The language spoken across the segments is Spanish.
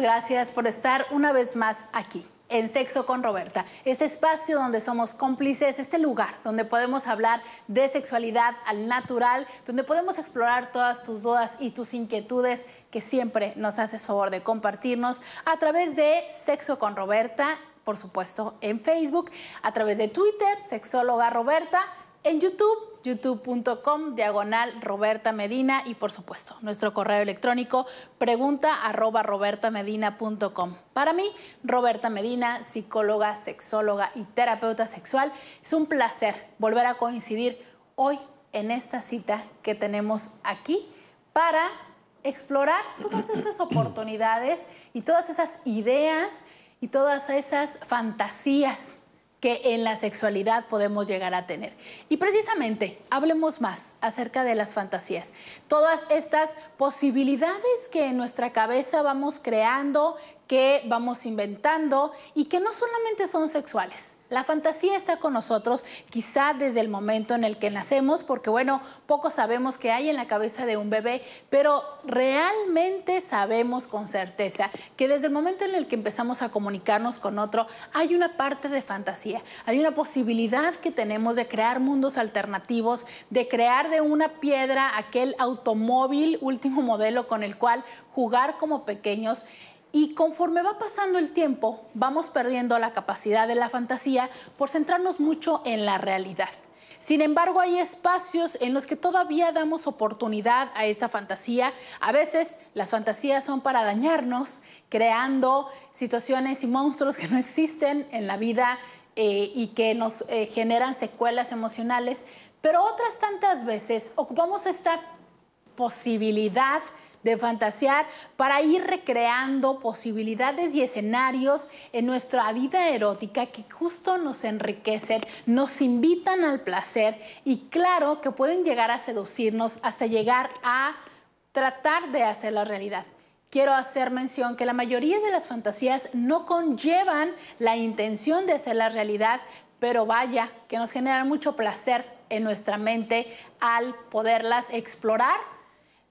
gracias por estar una vez más aquí en Sexo con Roberta, Este espacio donde somos cómplices, este lugar donde podemos hablar de sexualidad al natural, donde podemos explorar todas tus dudas y tus inquietudes que siempre nos haces favor de compartirnos a través de Sexo con Roberta, por supuesto en Facebook, a través de Twitter, Sexóloga Roberta, en YouTube youtube.com, diagonal Roberta Medina y por supuesto nuestro correo electrónico pregunta arroba Para mí, Roberta Medina, psicóloga, sexóloga y terapeuta sexual, es un placer volver a coincidir hoy en esta cita que tenemos aquí para explorar todas esas oportunidades y todas esas ideas y todas esas fantasías que en la sexualidad podemos llegar a tener. Y precisamente, hablemos más acerca de las fantasías, todas estas posibilidades que en nuestra cabeza vamos creando, que vamos inventando y que no solamente son sexuales la fantasía está con nosotros quizá desde el momento en el que nacemos, porque bueno, poco sabemos qué hay en la cabeza de un bebé, pero realmente sabemos con certeza que desde el momento en el que empezamos a comunicarnos con otro, hay una parte de fantasía, hay una posibilidad que tenemos de crear mundos alternativos, de crear de una piedra aquel automóvil último modelo con el cual jugar como pequeños. Y conforme va pasando el tiempo, vamos perdiendo la capacidad de la fantasía por centrarnos mucho en la realidad. Sin embargo, hay espacios en los que todavía damos oportunidad a esta fantasía. A veces las fantasías son para dañarnos, creando situaciones y monstruos que no existen en la vida eh, y que nos eh, generan secuelas emocionales. Pero otras tantas veces ocupamos esta posibilidad de fantasear para ir recreando posibilidades y escenarios en nuestra vida erótica que justo nos enriquecen, nos invitan al placer y claro que pueden llegar a seducirnos hasta llegar a tratar de hacer la realidad. Quiero hacer mención que la mayoría de las fantasías no conllevan la intención de hacer la realidad, pero vaya, que nos generan mucho placer en nuestra mente al poderlas explorar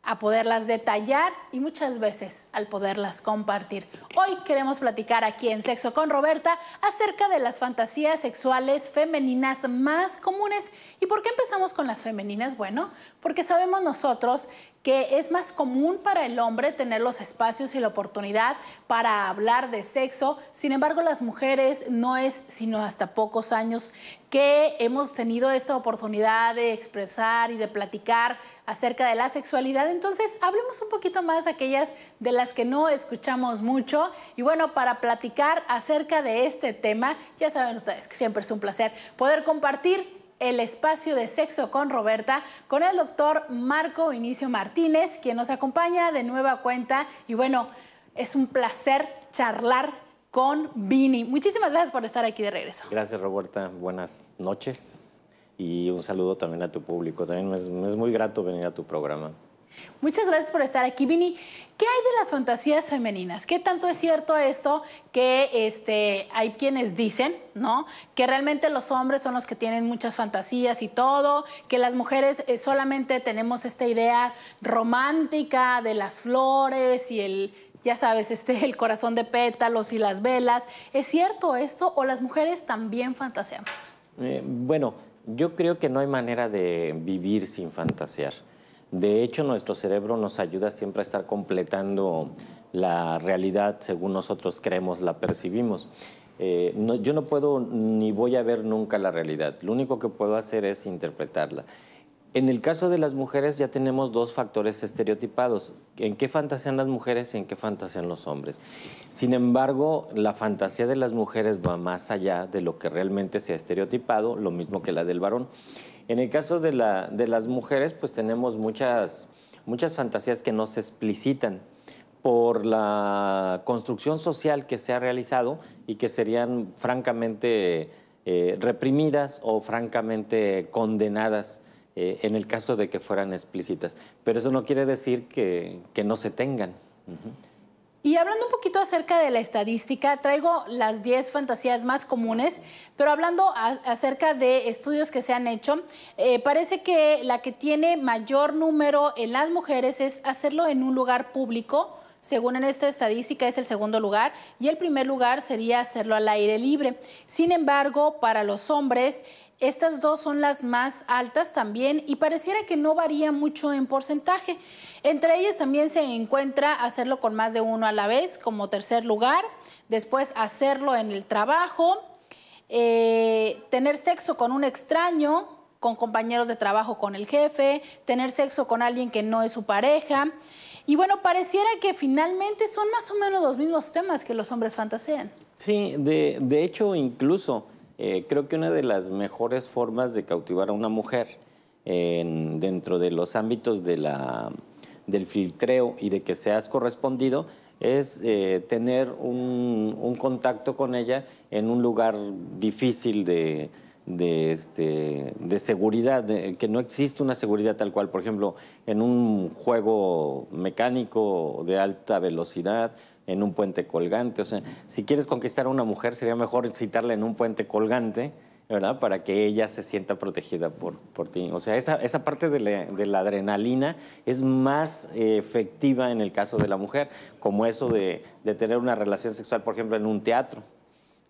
a poderlas detallar y muchas veces al poderlas compartir. Hoy queremos platicar aquí en Sexo con Roberta acerca de las fantasías sexuales femeninas más comunes. ¿Y por qué empezamos con las femeninas? Bueno, porque sabemos nosotros que es más común para el hombre tener los espacios y la oportunidad para hablar de sexo, sin embargo las mujeres no es sino hasta pocos años que hemos tenido esta oportunidad de expresar y de platicar acerca de la sexualidad. Entonces, hablemos un poquito más aquellas de las que no escuchamos mucho. Y bueno, para platicar acerca de este tema, ya saben ustedes que siempre es un placer poder compartir el espacio de sexo con Roberta con el doctor Marco Vinicio Martínez, quien nos acompaña de nueva cuenta. Y bueno, es un placer charlar con Vini. Muchísimas gracias por estar aquí de regreso. Gracias, Roberta. Buenas noches. Y un saludo también a tu público. También me es muy grato venir a tu programa. Muchas gracias por estar aquí, Vini. ¿Qué hay de las fantasías femeninas? ¿Qué tanto es cierto esto que este, hay quienes dicen, ¿no? Que realmente los hombres son los que tienen muchas fantasías y todo, que las mujeres eh, solamente tenemos esta idea romántica de las flores y el, ya sabes, este, el corazón de pétalos y las velas. ¿Es cierto esto o las mujeres también fantaseamos? Eh, bueno, yo creo que no hay manera de vivir sin fantasear. De hecho, nuestro cerebro nos ayuda siempre a estar completando la realidad según nosotros creemos, la percibimos. Eh, yo no puedo ni voy a ver nunca la realidad, lo único que puedo hacer es interpretarla. En el caso de las mujeres ya tenemos dos factores estereotipados, en qué fantasean las mujeres y en qué fantasean los hombres. Sin embargo, la fantasía de las mujeres va más allá de lo que realmente se ha estereotipado, lo mismo que la del varón. En el caso de, las mujeres, pues tenemos muchas, muchas fantasías que no se explicitan por la construcción social que se ha realizado y que serían francamente eh, reprimidas o francamente condenadas eh, en el caso de que fueran explícitas. Pero eso no quiere decir que, no se tengan. Y hablando un poquito acerca de la estadística, traigo las 10 fantasías más comunes, pero hablando acerca de estudios que se han hecho, eh, parece que la que tiene mayor número en las mujeres es hacerlo en un lugar público. Según en esta estadística es el segundo lugar y el primer lugar sería hacerlo al aire libre. Sin embargo, para los hombres estas dos son las más altas también y pareciera que no varía mucho en porcentaje. Entre ellas también se encuentra hacerlo con más de uno a la vez como tercer lugar, después hacerlo en el trabajo, eh, tener sexo con un extraño, con compañeros de trabajo, con el jefe, tener sexo con alguien que no es su pareja. Y bueno, pareciera que finalmente son más o menos los mismos temas que los hombres fantasean. Sí, de hecho incluso eh, creo que una de las mejores formas de cautivar a una mujer dentro de los ámbitos del filtreo y de que seas correspondido es eh, tener un, contacto con ella en un lugar difícil de, este, seguridad, que no existe una seguridad tal cual, por ejemplo, en un juego mecánico de alta velocidad en un puente colgante. O sea, si quieres conquistar a una mujer, sería mejor citarla en un puente colgante, ¿verdad? Para que ella se sienta protegida por, por ti. O sea, esa, parte de la, adrenalina es más eh, efectiva en el caso de la mujer, como eso de, tener una relación sexual, por ejemplo, en un teatro,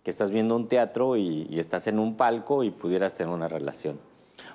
que estás viendo un teatro y, y estás en un palco y pudieras tener una relación.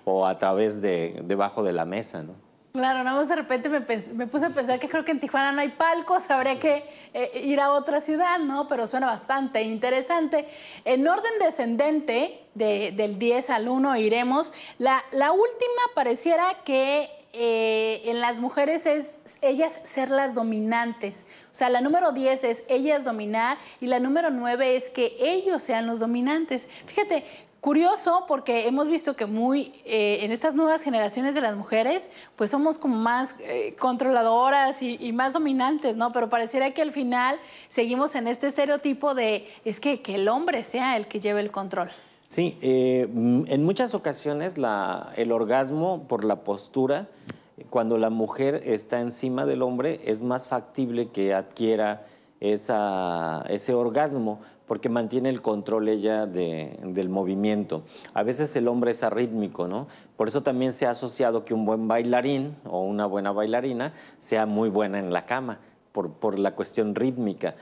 O a través de, debajo de la mesa, ¿no? Claro, nada más de repente me, puse a pensar que creo que en Tijuana no hay palcos, habría que eh, ir a otra ciudad, ¿no? Pero suena bastante interesante. En orden descendente, del 10 al 1 iremos, la, última pareciera que eh, en las mujeres es ellas ser las dominantes. O sea, la número 10 es ellas dominar y la número 9 es que ellos sean los dominantes. Fíjate, Curioso porque hemos visto que muy eh, en estas nuevas generaciones de las mujeres, pues somos como más eh, controladoras y, más dominantes, ¿no? Pero pareciera que al final seguimos en este estereotipo de es que, el hombre sea el que lleve el control. Sí, eh, en muchas ocasiones el orgasmo por la postura, cuando la mujer está encima del hombre, es más factible que adquiera ese orgasmo porque mantiene el control ella del movimiento. A veces el hombre es arrítmico, ¿no? Por eso también se ha asociado que un buen bailarín o una buena bailarina sea muy buena en la cama, por, la cuestión rítmica.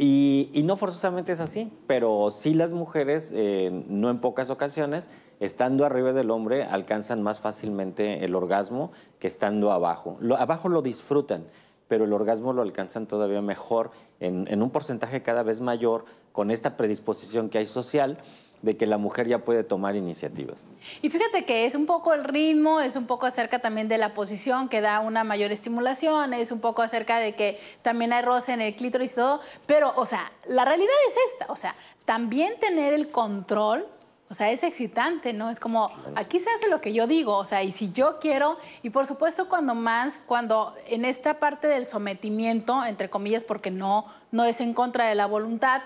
Y, no forzosamente es así, pero sí las mujeres, eh, no en pocas ocasiones, estando arriba del hombre, alcanzan más fácilmente el orgasmo que estando abajo. Lo, abajo lo disfrutan pero el orgasmo lo alcanzan todavía mejor, en, un porcentaje cada vez mayor, con esta predisposición que hay social de que la mujer ya puede tomar iniciativas. Y fíjate que es un poco el ritmo, es un poco acerca también de la posición que da una mayor estimulación, es un poco acerca de que también hay roce en el clítoris y todo, pero, o sea, la realidad es esta, o sea, también tener el control o sea, es excitante, ¿no? Es como, aquí se hace lo que yo digo, o sea, y si yo quiero, y por supuesto cuando más, cuando en esta parte del sometimiento, entre comillas, porque no, no es en contra de la voluntad,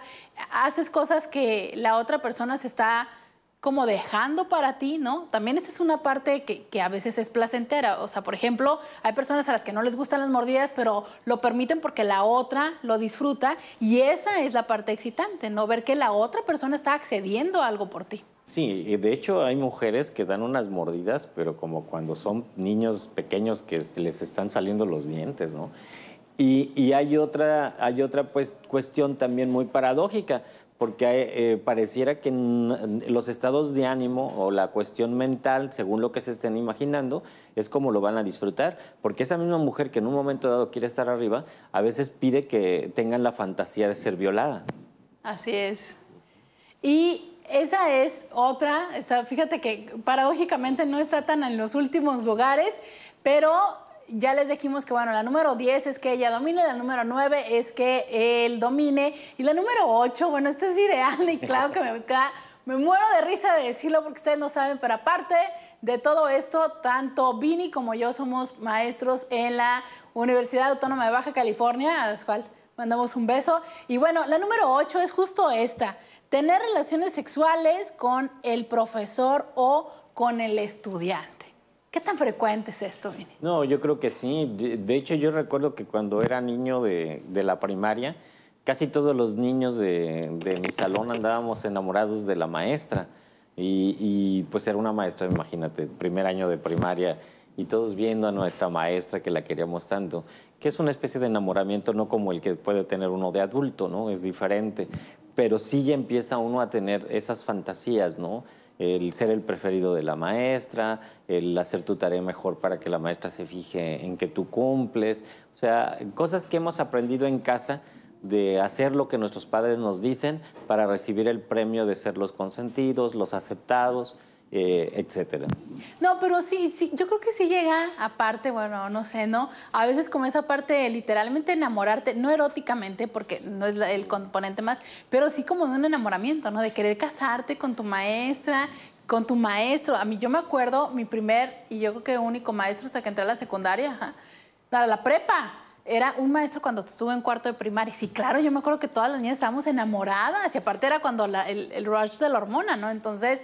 haces cosas que la otra persona se está como dejando para ti, ¿no? También esa es una parte que, que, a veces es placentera. O sea, por ejemplo, hay personas a las que no les gustan las mordidas, pero lo permiten porque la otra lo disfruta y esa es la parte excitante, ¿no? Ver que la otra persona está accediendo a algo por ti. Sí, y de hecho hay mujeres que dan unas mordidas, pero como cuando son niños pequeños que les están saliendo los dientes, ¿no? Y, hay otra, hay otra pues, cuestión también muy paradójica, porque eh, eh, pareciera que los estados de ánimo o la cuestión mental, según lo que se estén imaginando, es como lo van a disfrutar, porque esa misma mujer que en un momento dado quiere estar arriba, a veces pide que tengan la fantasía de ser violada. Así es. Y esa es otra, fíjate que paradójicamente no está tan en los últimos lugares, pero ya les dijimos que, bueno, la número 10 es que ella domine, la número 9 es que él domine, y la número 8, bueno, esto es ideal y claro que me, me muero de risa de decirlo porque ustedes no saben, pero aparte de todo esto, tanto Vini como yo somos maestros en la Universidad Autónoma de Baja California, a las cual mandamos un beso, y bueno, la número 8 es justo esta tener relaciones sexuales con el profesor o con el estudiante. ¿Qué tan frecuente es esto, Vini? No, yo creo que sí. De, hecho, yo recuerdo que cuando era niño de, de la primaria, casi todos los niños de, mi salón andábamos enamorados de la maestra. Y, y pues era una maestra, imagínate, primer año de primaria y todos viendo a nuestra maestra que la queríamos tanto, que es una especie de enamoramiento no como el que puede tener uno de adulto, ¿no? Es diferente, pero sí ya empieza uno a tener esas fantasías, ¿no? El ser el preferido de la maestra, el hacer tu tarea mejor para que la maestra se fije en que tú cumples, o sea, cosas que hemos aprendido en casa de hacer lo que nuestros padres nos dicen para recibir el premio de ser los consentidos, los aceptados. Eh, etcétera. No, pero sí, sí, yo creo que sí llega, aparte, bueno, no sé, ¿no? A veces como esa parte de literalmente enamorarte, no eróticamente, porque no es el componente más, pero sí como de un enamoramiento, ¿no? De querer casarte con tu maestra, con tu maestro. A mí yo me acuerdo, mi primer y yo creo que único maestro hasta que entré a la secundaria, a la prepa era un maestro cuando estuve en cuarto de primaria. sí, claro, yo me acuerdo que todas las niñas estábamos enamoradas. Y aparte era cuando el, el, rush de la hormona, ¿no? Entonces,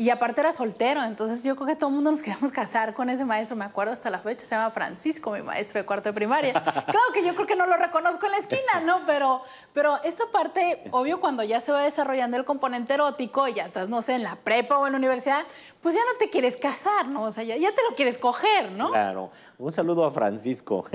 y aparte era soltero, entonces yo creo que todo el mundo nos queríamos casar con ese maestro, me acuerdo hasta la fecha, se llama Francisco, mi maestro de cuarto de primaria. Claro que yo creo que no lo reconozco en la esquina, ¿no? Pero, pero esta parte, obvio, cuando ya se va desarrollando el componente erótico ya estás, no sé, en la prepa o en la universidad, pues ya no te quieres casar, ¿no? O sea, ya, te lo quieres coger, ¿no? Claro. Un saludo a Francisco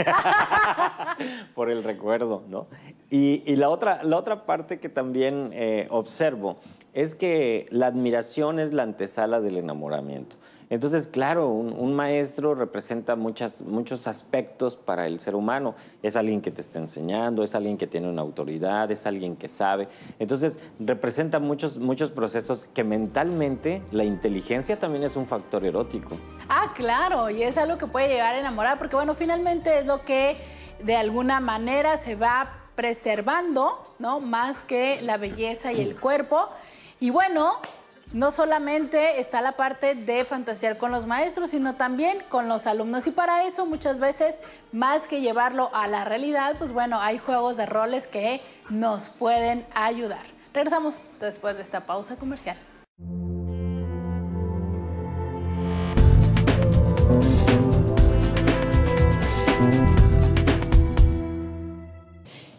por el recuerdo, ¿no? Y, y, la, otra, la otra parte que también eh, observo es que la admiración es la antesala del enamoramiento. Entonces, claro, un, maestro representa muchas, muchos aspectos para el ser humano. Es alguien que te está enseñando, es alguien que tiene una autoridad, es alguien que sabe. Entonces, representa muchos, muchos procesos que mentalmente la inteligencia también es un factor erótico. Ah, claro, y es algo que puede llegar a enamorar, porque bueno, finalmente es lo que de alguna manera se va preservando, ¿no? Más que la belleza y el cuerpo. Y bueno, no solamente está la parte de fantasear con los maestros, sino también con los alumnos. Y para eso muchas veces, más que llevarlo a la realidad, pues bueno, hay juegos de roles que nos pueden ayudar. Regresamos después de esta pausa comercial.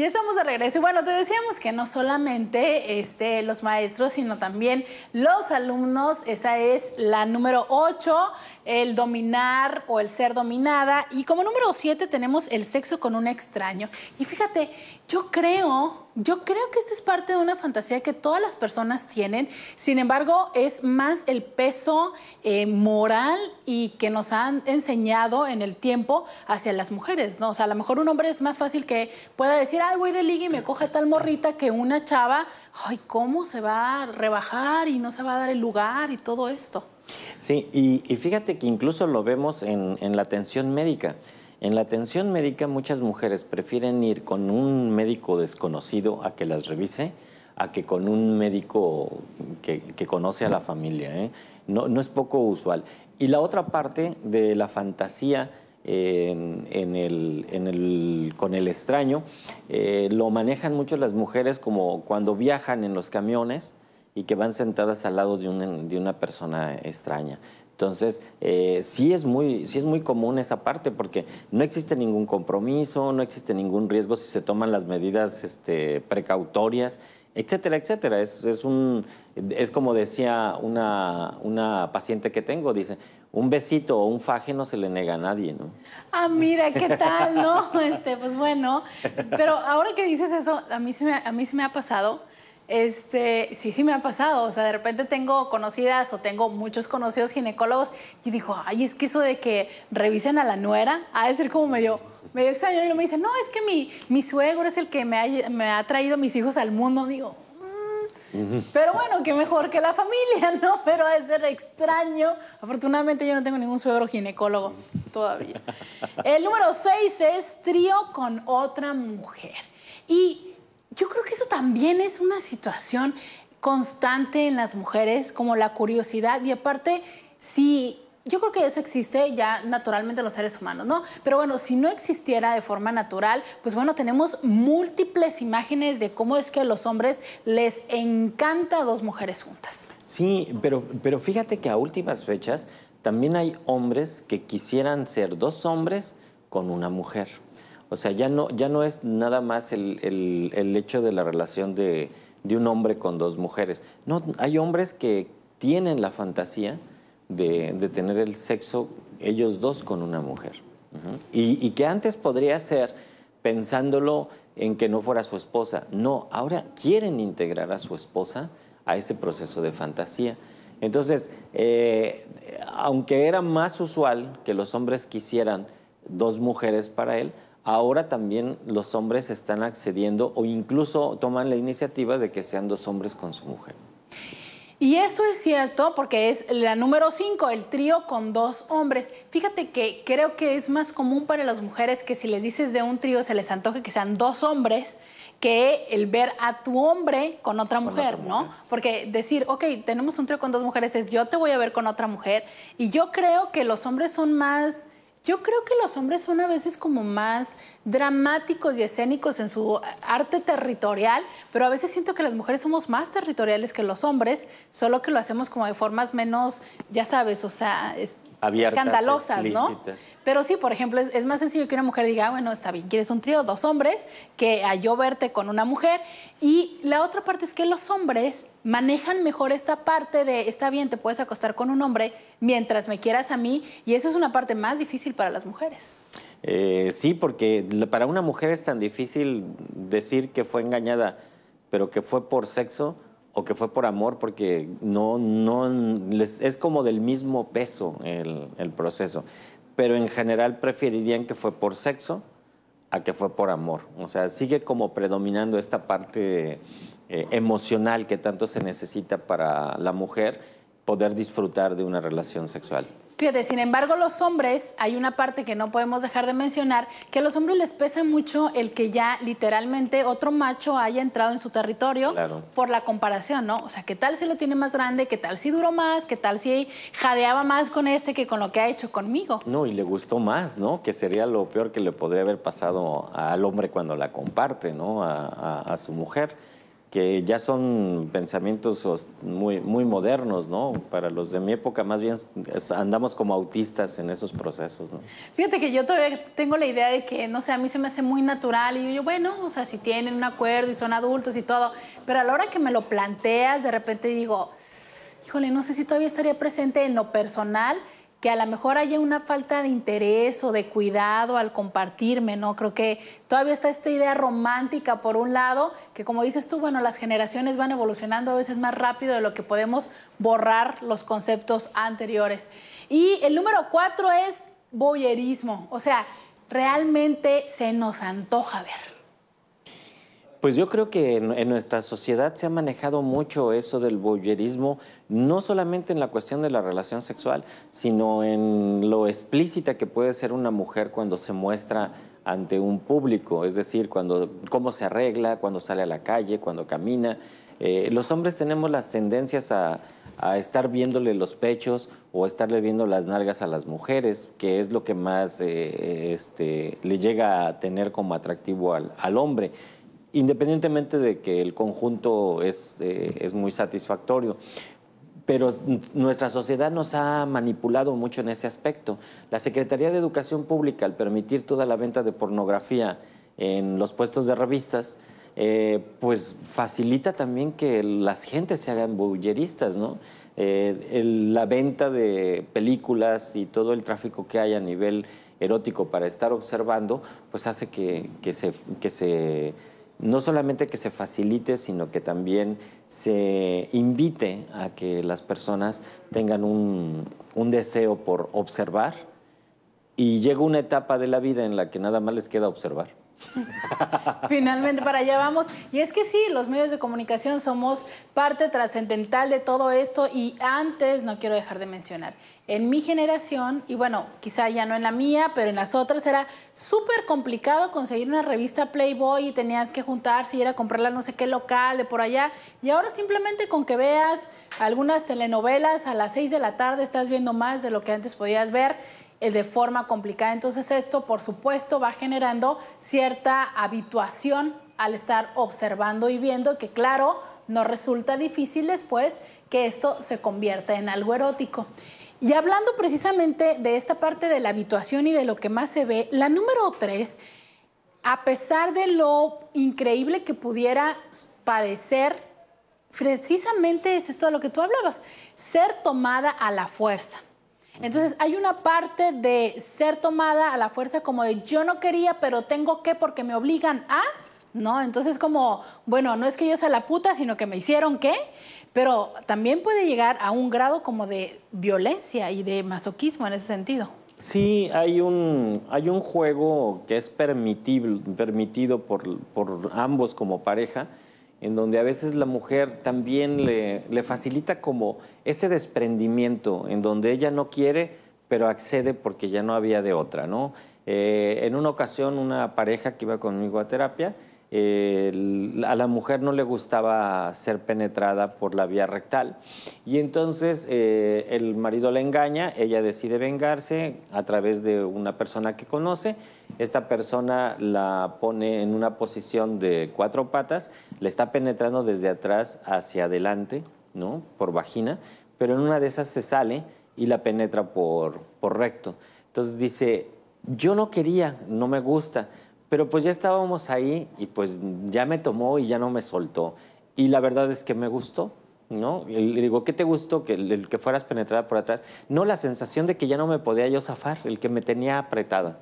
Ya estamos de regreso y bueno, te decíamos que no solamente este, los maestros, sino también los alumnos, esa es la número 8, el dominar o el ser dominada. Y como número 7 tenemos el sexo con un extraño. Y fíjate, yo creo yo creo que esta es parte de una fantasía que todas las personas tienen, sin embargo es más el peso eh, moral y que nos han enseñado en el tiempo hacia las mujeres, ¿no? O sea, a lo mejor un hombre es más fácil que pueda decir, ay, voy de liga y me coge tal morrita que una chava, ay, ¿cómo se va a rebajar y no se va a dar el lugar y todo esto? Sí, y, fíjate que incluso lo vemos en, en la atención médica. En la atención médica muchas mujeres prefieren ir con un médico desconocido a que las revise a que con un médico que, conoce a la familia. ¿eh? No, es poco usual. Y la otra parte de la fantasía con el extraño. Eh, lo manejan mucho las mujeres como cuando viajan en los camiones y que van sentadas al lado de una persona extraña. Entonces, eh, sí, es muy, sí es muy común esa parte porque no existe ningún compromiso, no existe ningún riesgo si se toman las medidas este, precautorias, etcétera, etcétera. Es, es, como decía una, paciente que tengo, dice, un besito o un faje no se le nega a nadie, ¿no? Ah, mira, ¿qué tal, no? Este, pues bueno, pero ahora que dices eso, a mí, sí a mí se me ha pasado este, sí, sí me ha pasado. O sea, de repente tengo conocidas o tengo muchos conocidos ginecólogos y digo, ay, es que eso de que revisen a la nuera ha de ser como medio, extraño. Y luego me dicen, no, es que mi, mi suegro es el que me ha, me ha traído mis hijos al mundo. Digo, mm, pero bueno, qué mejor que la familia, ¿no? Pero ha de ser extraño. Afortunadamente yo no tengo ningún suegro ginecólogo todavía. El número seis es trío con otra mujer. Y yo creo que eso también es una situación constante en las mujeres, como la curiosidad y aparte, sí, yo creo que eso existe ya naturalmente en los seres humanos, ¿no? Pero bueno, si no existiera de forma natural, pues bueno, tenemos múltiples imágenes de cómo es que a los hombres les encanta dos mujeres juntas. Sí, pero, pero fíjate que a últimas fechas también hay hombres que quisieran ser dos hombres con una mujer. O sea, ya no, ya no es nada más el, hecho de la relación de, un hombre con dos mujeres. No, hay hombres que tienen la fantasía de, tener el sexo ellos dos con una mujer. y, que antes podría ser pensándolo en que no fuera su esposa. No, ahora quieren integrar a su esposa a ese proceso de fantasía. Entonces, eh, aunque era más usual que los hombres quisieran dos mujeres para él, Ahora también los hombres están accediendo o incluso toman la iniciativa de que sean dos hombres con su mujer. Y eso es cierto porque es la número 5, el trío con dos hombres. Fíjate que creo que es más común para las mujeres que si les dices de un trío se les antoje que sean dos hombres que el ver a tu hombre con otra mujer, con otra mujer. ¿no? Porque decir, ok, tenemos un trío con dos mujeres es yo te voy a ver con otra mujer. Y yo creo que los hombres son más yo creo que los hombres son a veces como más dramáticos y escénicos en su arte territorial, pero a veces siento que las mujeres somos más territoriales que los hombres, solo que lo hacemos como de formas menos, ya sabes, o sea, es abiertas, escandalosas, ¿no? Pero sí, por ejemplo, es, más sencillo que una mujer diga, ah, bueno, está bien, quieres un trío, dos hombres, que a yo verte con una mujer. Y la otra parte es que los hombres manejan mejor esta parte de, está bien, te puedes acostar con un hombre mientras me quieras a mí, y eso es una parte más difícil para las mujeres. Eh, sí, porque para una mujer es tan difícil decir que fue engañada, pero que fue por sexo, o que fue por amor, porque no, no es como del mismo peso el, proceso. Pero en general preferirían que fue por sexo a que fue por amor. O sea, sigue como predominando esta parte eh, emocional que tanto se necesita para la mujer poder disfrutar de una relación sexual. Fíjate, sin embargo, los hombres, hay una parte que no podemos dejar de mencionar, que a los hombres les pesa mucho el que ya literalmente otro macho haya entrado en su territorio por la comparación, ¿no? O sea, ¿qué tal si lo tiene más grande? ¿Qué tal si duró más? ¿Qué tal si jadeaba más con este que con lo que ha hecho conmigo? No, y le gustó más, ¿no? Que sería lo peor que le podría haber pasado al hombre cuando la comparte, ¿no? a, a su mujer que ya son pensamientos muy, muy modernos, ¿no? Para los de mi época, más bien andamos como autistas en esos procesos, ¿no? Fíjate que yo todavía tengo la idea de que, no sé, a mí se me hace muy natural y yo, bueno, o sea, si tienen un acuerdo y son adultos y todo, pero a la hora que me lo planteas, de repente digo, híjole, no sé si todavía estaría presente en lo personal que a lo mejor haya una falta de interés o de cuidado al compartirme, ¿no? Creo que todavía está esta idea romántica por un lado, que como dices tú, bueno, las generaciones van evolucionando a veces más rápido de lo que podemos borrar los conceptos anteriores. Y el número cuatro es boyerismo, o sea, realmente se nos antoja verlo. Pues yo creo que en, nuestra sociedad se ha manejado mucho eso del voyerismo, no solamente en la cuestión de la relación sexual, sino en lo explícita que puede ser una mujer cuando se muestra ante un público, es decir, cuando cómo se arregla, cuando sale a la calle, cuando camina. Eh, los hombres tenemos las tendencias a, estar viéndole los pechos o estarle viendo las nalgas a las mujeres, que es lo que más eh, este, le llega a tener como atractivo al hombre independientemente de que el conjunto eh, es, muy satisfactorio. Pero nuestra sociedad nos ha manipulado mucho en ese aspecto. La Secretaría de Educación Pública, al permitir toda la venta de pornografía en los puestos de revistas, eh, pues facilita también que las gentes se hagan bulleristas, ¿no? Eh, la venta de películas y todo el tráfico que hay a nivel erótico para estar observando, pues hace que, se, que se no solamente que se facilite, sino que también se invite a que las personas tengan un, deseo por observar y llega una etapa de la vida en la que nada más les queda observar. Finalmente, para allá vamos. Y es que sí, los medios de comunicación somos parte trascendental de todo esto y antes, no quiero dejar de mencionar, en mi generación, y bueno, quizá ya no en la mía, pero en las otras era súper complicado conseguir una revista Playboy y tenías que juntarse y ir a comprarla no sé qué local de por allá. Y ahora simplemente con que veas algunas telenovelas a las 6 de la tarde estás viendo más de lo que antes podías ver. Eh, de forma complicada. Entonces esto, por supuesto, va generando cierta habituación al estar observando y viendo que, claro, no resulta difícil después que esto se convierta en algo erótico. Y hablando precisamente de esta parte de la habituación y de lo que más se ve, la número tres, a pesar de lo increíble que pudiera padecer precisamente es esto a lo que tú hablabas, ser tomada a la fuerza. Entonces hay una parte de ser tomada a la fuerza como de yo no quería, pero tengo que porque me obligan a, ¿no? Entonces como, bueno, no es que yo sea la puta, sino que me hicieron qué, pero también puede llegar a un grado como de violencia y de masoquismo en ese sentido. Sí, hay un, hay un juego que es permitido por ambos como pareja, en donde a veces la mujer también le, facilita como ese desprendimiento, en donde ella no quiere, pero accede porque ya no había de otra, ¿no? Eh, en una ocasión, una pareja que iba conmigo a terapia, a la mujer no le gustaba ser penetrada por la vía rectal. Y entonces eh, el marido la engaña, ella decide vengarse a través de una persona que conoce. Esta persona la pone en una posición de cuatro patas, le está penetrando desde atrás hacia adelante, ¿no? Por vagina, pero en una de esas se sale y la penetra por, por recto. Entonces dice, yo no quería, no me gusta, pero pues ya estábamos ahí y pues ya me tomó y ya no me soltó. Y la verdad es que me gustó. ¿no? Le digo, ¿qué te gustó que, el que fueras penetrada por atrás? No, la sensación de que ya no me podía yo zafar, el que me tenía apretada.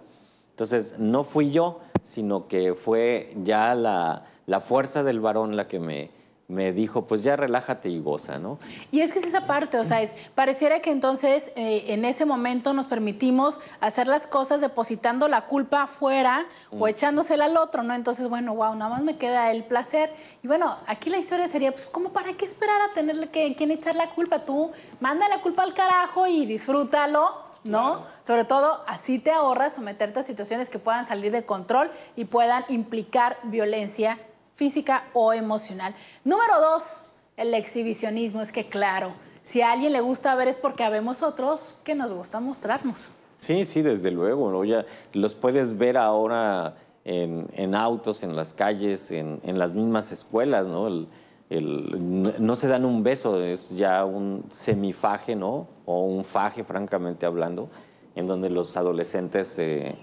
Entonces, no fui yo, sino que fue ya la fuerza del varón la que me, me dijo, pues ya relájate y goza, ¿no? Y es que es esa parte, o sea, es, pareciera que entonces eh, en ese momento nos permitimos hacer las cosas depositando la culpa afuera o mm. echándosela al otro, ¿no? Entonces, bueno, wow, nada más me queda el placer. Y bueno, aquí la historia sería, pues, ¿cómo para qué esperar a tenerle que, quién echar la culpa? Tú manda la culpa al carajo y disfrútalo. ¿no? Sobre todo, así te ahorras someterte a situaciones que puedan salir de control y puedan implicar violencia física o emocional. Número dos, el exhibicionismo. Es que claro, si a alguien le gusta ver es porque habemos otros que nos gusta mostrarnos. Sí, sí, desde luego. Ya los puedes ver ahora en, autos, en las calles, en, las mismas escuelas, ¿no? se dan un beso, es ya un semifaje, ¿no? O un faje, francamente hablando, en donde los adolescentes se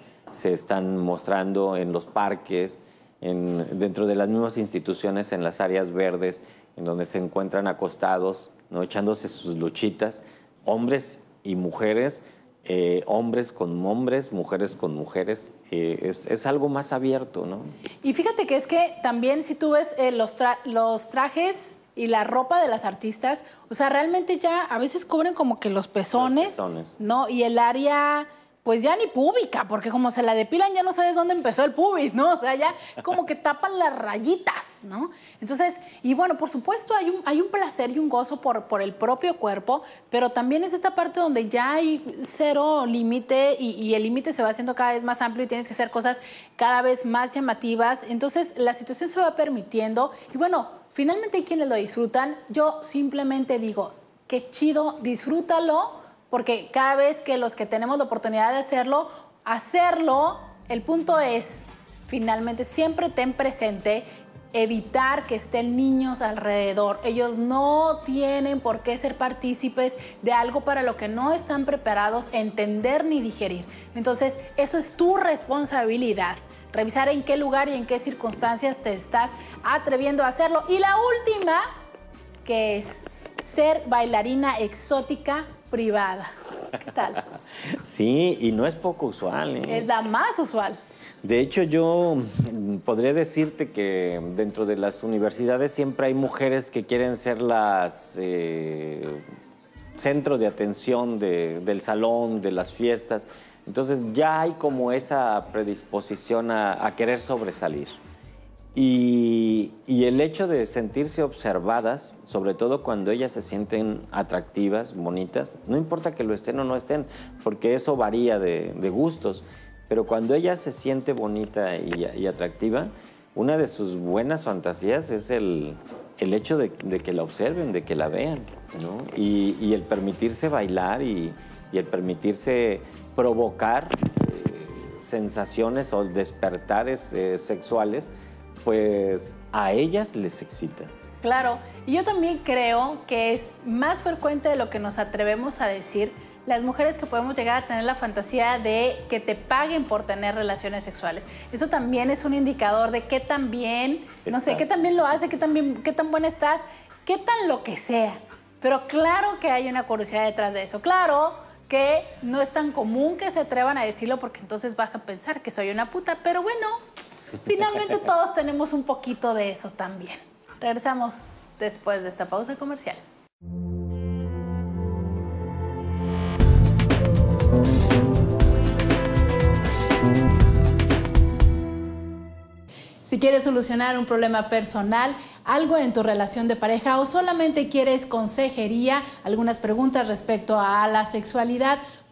están mostrando en los parques, dentro de las mismas instituciones, en las áreas verdes, en donde se encuentran acostados, ¿no? echándose sus luchitas, hombres y mujeres, eh, hombres con hombres, mujeres con mujeres, eh, es, algo más abierto, ¿no? Y fíjate que es que también si tú ves eh, los, los trajes y la ropa de las artistas, o sea, realmente ya a veces cubren como que los pezones, los pezones. ¿no? Y el área pues ya ni púbica, porque como se la depilan ya no sabes dónde empezó el pubis, ¿no? O sea, ya como que tapan las rayitas, ¿no? Entonces, y bueno, por supuesto hay un, hay un placer y un gozo por, por el propio cuerpo, pero también es esta parte donde ya hay cero límite y, y, el límite se va haciendo cada vez más amplio y tienes que hacer cosas cada vez más llamativas. Entonces, la situación se va permitiendo y bueno, finalmente hay quienes lo disfrutan. Yo simplemente digo, qué chido, disfrútalo porque cada vez que los que tenemos la oportunidad de hacerlo, hacerlo, el punto es, finalmente, siempre ten presente evitar que estén niños alrededor. Ellos no tienen por qué ser partícipes de algo para lo que no están preparados a entender ni digerir. Entonces, eso es tu responsabilidad. Revisar en qué lugar y en qué circunstancias te estás atreviendo a hacerlo. Y la última, que es ser bailarina exótica privada. ¿Qué tal? sí, y no es poco usual. ¿eh? Es la más usual. De hecho, yo podría decirte que dentro de las universidades siempre hay mujeres que quieren ser las eh, centro de atención del salón, de las fiestas. Entonces ya hay como esa predisposición a querer sobresalir. Y, el hecho de sentirse observadas, sobre todo cuando ellas se sienten atractivas, bonitas, no importa que lo estén o no estén, porque eso varía de, gustos, pero cuando ella se siente bonita y, atractiva, una de sus buenas fantasías es el, el hecho de, que la observen, de que la vean, ¿no? y, el permitirse bailar y, el permitirse provocar eh, sensaciones o despertares eh, sexuales pues a ellas les excita. Claro, y yo también creo que es más frecuente de lo que nos atrevemos a decir las mujeres que podemos llegar a tener la fantasía de que te paguen por tener relaciones sexuales. Eso también es un indicador de qué tan bien, no sé, qué tan bien lo hace, qué tan, qué tan buena estás, qué tan lo que sea. Pero claro que hay una curiosidad detrás de eso. Claro que no es tan común que se atrevan a decirlo porque entonces vas a pensar que soy una puta. Pero bueno, Finalmente todos tenemos un poquito de eso también. Regresamos después de esta pausa comercial. Si quieres solucionar un problema personal, algo en tu relación de pareja o solamente quieres consejería, algunas preguntas respecto a la sexualidad,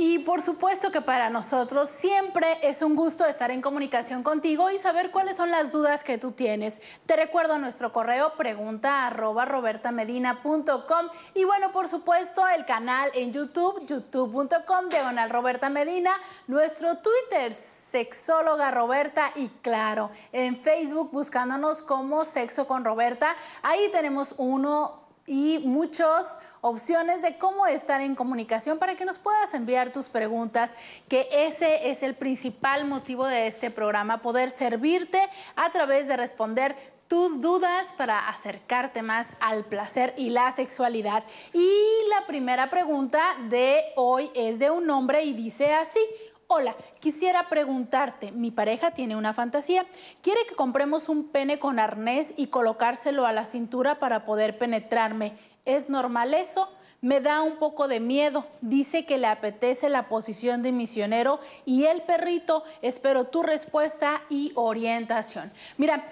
Y por supuesto que para nosotros siempre es un gusto estar en comunicación contigo y saber cuáles son las dudas que tú tienes. Te recuerdo nuestro correo pregunta arroba robertamedina.com y bueno, por supuesto el canal en YouTube, youtube.com diagonal Roberta Medina, nuestro Twitter sexóloga Roberta y claro, en Facebook buscándonos como Sexo con Roberta. Ahí tenemos uno y muchas opciones de cómo estar en comunicación para que nos puedas enviar tus preguntas, que ese es el principal motivo de este programa, poder servirte a través de responder tus dudas para acercarte más al placer y la sexualidad. Y la primera pregunta de hoy es de un hombre y dice así, Hola, quisiera preguntarte, mi pareja tiene una fantasía, quiere que compremos un pene con arnés y colocárselo a la cintura para poder penetrarme. ¿Es normal eso? Me da un poco de miedo. Dice que le apetece la posición de misionero y el perrito. Espero tu respuesta y orientación. Mira,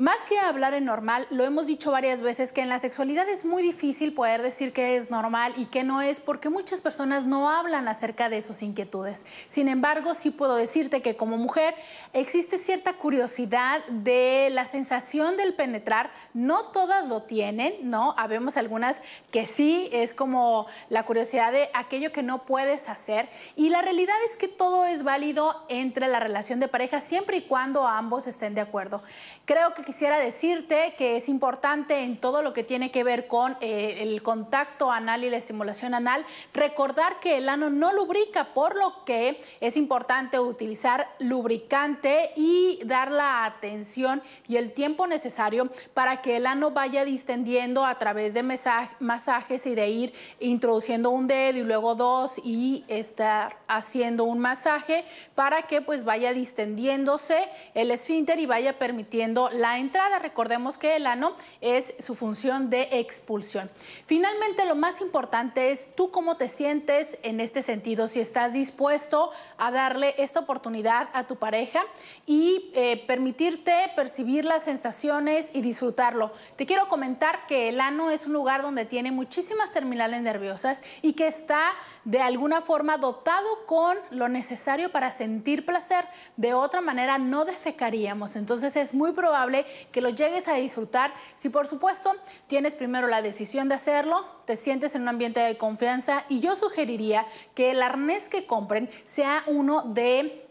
más que hablar en normal, lo hemos dicho varias veces que en la sexualidad es muy difícil poder decir qué es normal y qué no es porque muchas personas no hablan acerca de sus inquietudes. Sin embargo, sí puedo decirte que como mujer existe cierta curiosidad de la sensación del penetrar. No todas lo tienen, ¿no? Habemos algunas que sí, es como la curiosidad de aquello que no puedes hacer. Y la realidad es que todo es válido entre la relación de pareja siempre y cuando ambos estén de acuerdo. Creo que quisiera decirte que es importante en todo lo que tiene que ver con eh, el contacto anal y la estimulación anal, recordar que el ano no lubrica, por lo que es importante utilizar lubricante y dar la atención y el tiempo necesario para que el ano vaya distendiendo a través de masajes y de ir introduciendo un dedo y luego dos y estar haciendo un masaje para que pues vaya distendiéndose el esfínter y vaya permitiendo la entrada. Recordemos que el ano es su función de expulsión. Finalmente, lo más importante es tú cómo te sientes en este sentido, si estás dispuesto a darle esta oportunidad a tu pareja y eh, permitirte percibir las sensaciones y disfrutarlo. Te quiero comentar que el ano es un lugar donde tiene muchísimas terminales nerviosas y que está de alguna forma dotado con lo necesario para sentir placer. De otra manera no defecaríamos. Entonces es muy probable que lo llegues a disfrutar. Si por supuesto tienes primero la decisión de hacerlo, te sientes en un ambiente de confianza y yo sugeriría que el arnés que compren sea uno de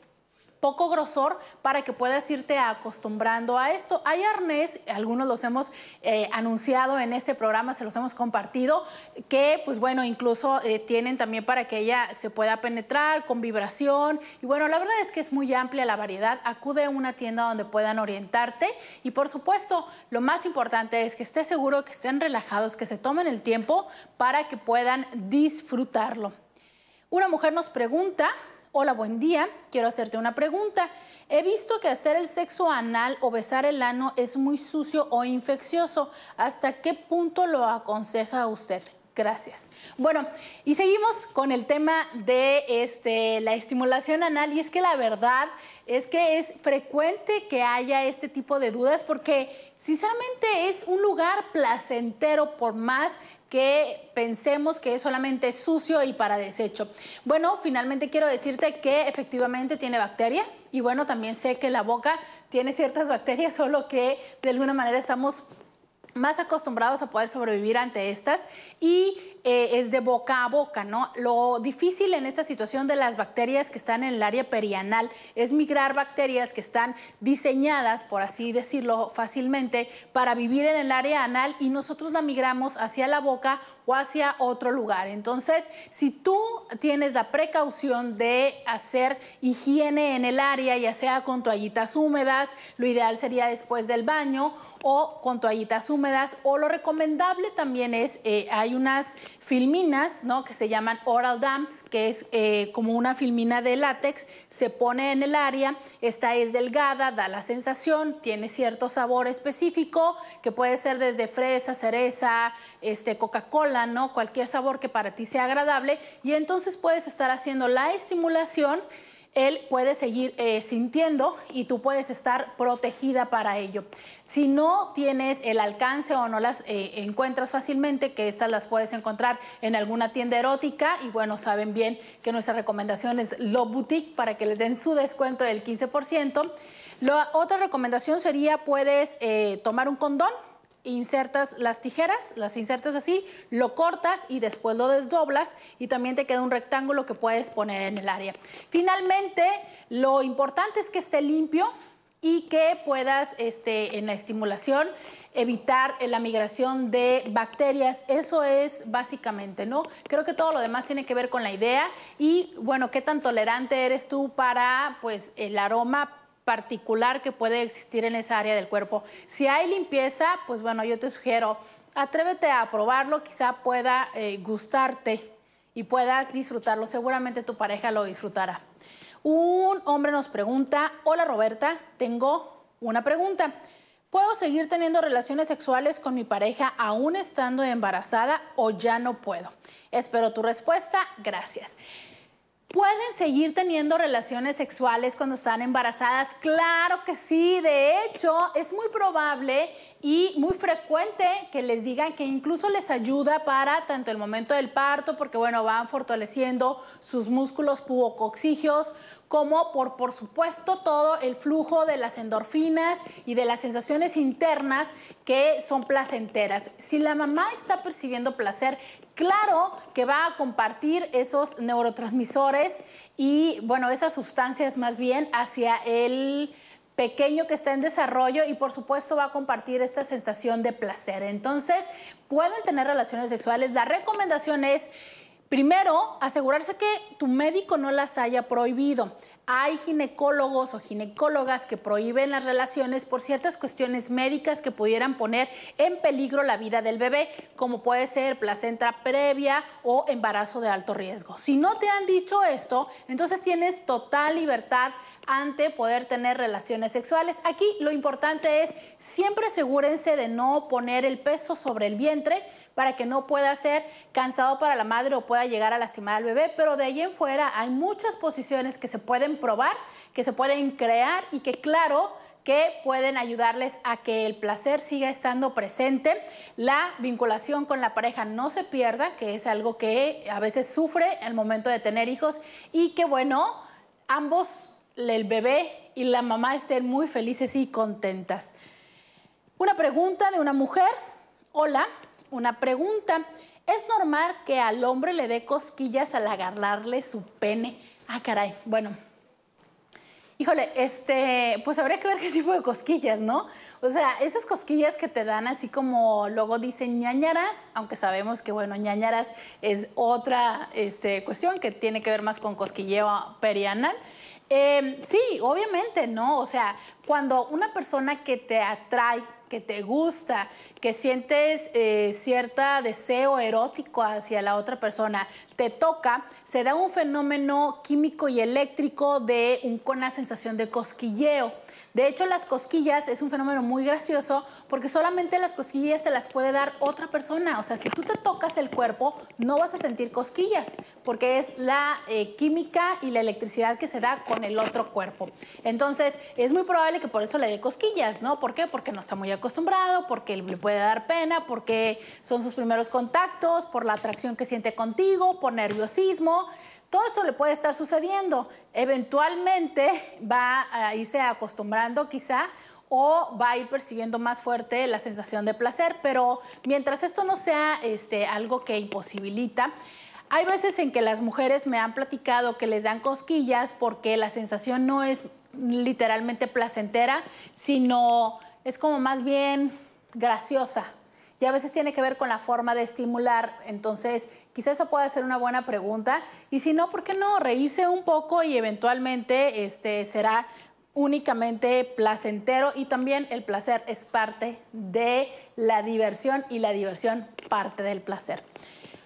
poco grosor para que puedas irte acostumbrando a esto. Hay arnés, algunos los hemos eh, anunciado en este programa, se los hemos compartido, que pues bueno, incluso eh, tienen también para que ella se pueda penetrar con vibración. Y bueno, la verdad es que es muy amplia la variedad. Acude a una tienda donde puedan orientarte y por supuesto, lo más importante es que estés seguro, que estén relajados, que se tomen el tiempo para que puedan disfrutarlo. Una mujer nos pregunta Hola, buen día. Quiero hacerte una pregunta. He visto que hacer el sexo anal o besar el ano es muy sucio o infeccioso. ¿Hasta qué punto lo aconseja usted? Gracias. Bueno, y seguimos con el tema de este, la estimulación anal. Y es que la verdad es que es frecuente que haya este tipo de dudas porque sinceramente es un lugar placentero por más que pensemos que es solamente sucio y para desecho. Bueno, finalmente quiero decirte que efectivamente tiene bacterias y bueno, también sé que la boca tiene ciertas bacterias, solo que de alguna manera estamos más acostumbrados a poder sobrevivir ante estas y eh, es de boca a boca, ¿no? Lo difícil en esta situación de las bacterias que están en el área perianal es migrar bacterias que están diseñadas, por así decirlo fácilmente, para vivir en el área anal y nosotros la migramos hacia la boca o hacia otro lugar. Entonces, si tú tienes la precaución de hacer higiene en el área, ya sea con toallitas húmedas, lo ideal sería después del baño o con toallitas húmedas o lo recomendable también es, eh, hay unas filminas, ¿no? Que se llaman oral dams, que es eh, como una filmina de látex, se pone en el área, esta es delgada, da la sensación, tiene cierto sabor específico, que puede ser desde fresa, cereza, este, Coca-Cola, ¿no? Cualquier sabor que para ti sea agradable, y entonces puedes estar haciendo la estimulación él puede seguir eh, sintiendo y tú puedes estar protegida para ello. Si no tienes el alcance o no las eh, encuentras fácilmente, que estas las puedes encontrar en alguna tienda erótica y bueno, saben bien que nuestra recomendación es lo Boutique para que les den su descuento del 15%. La otra recomendación sería puedes eh, tomar un condón insertas las tijeras, las insertas así, lo cortas y después lo desdoblas y también te queda un rectángulo que puedes poner en el área. Finalmente, lo importante es que esté limpio y que puedas este, en la estimulación evitar la migración de bacterias. Eso es básicamente, ¿no? Creo que todo lo demás tiene que ver con la idea y, bueno, qué tan tolerante eres tú para, pues, el aroma particular que puede existir en esa área del cuerpo. Si hay limpieza, pues bueno, yo te sugiero, atrévete a probarlo, quizá pueda eh, gustarte y puedas disfrutarlo. Seguramente tu pareja lo disfrutará. Un hombre nos pregunta, hola Roberta, tengo una pregunta. ¿Puedo seguir teniendo relaciones sexuales con mi pareja aún estando embarazada o ya no puedo? Espero tu respuesta. Gracias. ¿Pueden seguir teniendo relaciones sexuales cuando están embarazadas? Claro que sí, de hecho es muy probable y muy frecuente que les digan que incluso les ayuda para tanto el momento del parto, porque bueno, van fortaleciendo sus músculos pubocoxígeos, como por, por supuesto todo el flujo de las endorfinas y de las sensaciones internas que son placenteras. Si la mamá está percibiendo placer, Claro que va a compartir esos neurotransmisores y, bueno, esas sustancias más bien hacia el pequeño que está en desarrollo y por supuesto va a compartir esta sensación de placer. Entonces, pueden tener relaciones sexuales. La recomendación es, primero, asegurarse que tu médico no las haya prohibido hay ginecólogos o ginecólogas que prohíben las relaciones por ciertas cuestiones médicas que pudieran poner en peligro la vida del bebé, como puede ser placenta previa o embarazo de alto riesgo. Si no te han dicho esto, entonces tienes total libertad ante poder tener relaciones sexuales. Aquí lo importante es siempre asegúrense de no poner el peso sobre el vientre para que no pueda ser cansado para la madre o pueda llegar a lastimar al bebé, pero de ahí en fuera hay muchas posiciones que se pueden probar, que se pueden crear y que claro, que pueden ayudarles a que el placer siga estando presente, la vinculación con la pareja no se pierda, que es algo que a veces sufre el momento de tener hijos y que bueno, ambos el bebé y la mamá estén muy felices y contentas. Una pregunta de una mujer. Hola, una pregunta. ¿Es normal que al hombre le dé cosquillas al agarrarle su pene? Ah, caray. Bueno, híjole, este, pues habría que ver qué tipo de cosquillas, ¿no? O sea, esas cosquillas que te dan así como luego dicen ñañaras, aunque sabemos que, bueno, ñañaras es otra este, cuestión que tiene que ver más con cosquilleo perianal. Em, sí, obviamente, ¿no? O sea, cuando una persona que te atrae, que te gusta, que sientes eh, cierto deseo erótico hacia la otra persona, te toca, se da un fenómeno químico y eléctrico de un, una sensación de cosquilleo. De hecho, las cosquillas es un fenómeno muy gracioso porque solamente las cosquillas se las puede dar otra persona. O sea, si tú te tocas el cuerpo, no vas a sentir cosquillas porque es la eh, química y la electricidad que se da con el otro cuerpo. Entonces, es muy probable que por eso le dé cosquillas, ¿no? ¿Por qué? Porque no está muy acostumbrado, porque le puede dar pena, porque son sus primeros contactos, por la atracción que siente contigo, por nerviosismo. Todo eso le puede estar sucediendo eventualmente va a irse acostumbrando quizá o va a ir percibiendo más fuerte la sensación de placer, pero mientras esto no sea este, algo que imposibilita, hay veces en que las mujeres me han platicado que les dan cosquillas porque la sensación no es literalmente placentera, sino es como más bien graciosa, y a veces tiene que ver con la forma de estimular. Entonces, quizás eso pueda ser una buena pregunta. Y si no, ¿por qué no? Reírse un poco y eventualmente este, será únicamente placentero y también el placer es parte de la diversión y la diversión parte del placer.